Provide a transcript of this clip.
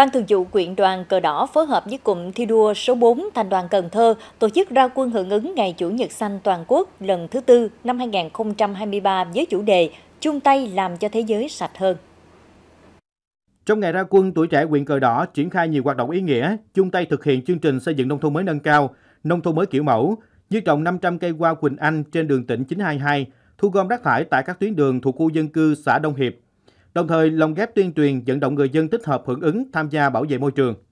Ban Thường vụ Quyện đoàn Cờ Đỏ phối hợp với cụm thi đua số 4 Thành đoàn Cần Thơ tổ chức ra quân hưởng ứng Ngày Chủ nhật xanh toàn quốc lần thứ tư năm 2023 với chủ đề Chung tay làm cho thế giới sạch hơn. Trong ngày ra quân, tuổi trẻ quyện Cờ Đỏ triển khai nhiều hoạt động ý nghĩa, chung tay thực hiện chương trình xây dựng nông thôn mới nâng cao, nông thôn mới kiểu mẫu, như trồng 500 cây hoa Quỳnh Anh trên đường tỉnh 922, thu gom rác thải tại các tuyến đường thuộc khu dân cư xã Đông Hiệp, đồng thời lồng ghép tuyên truyền vận động người dân tích hợp hưởng ứng tham gia bảo vệ môi trường.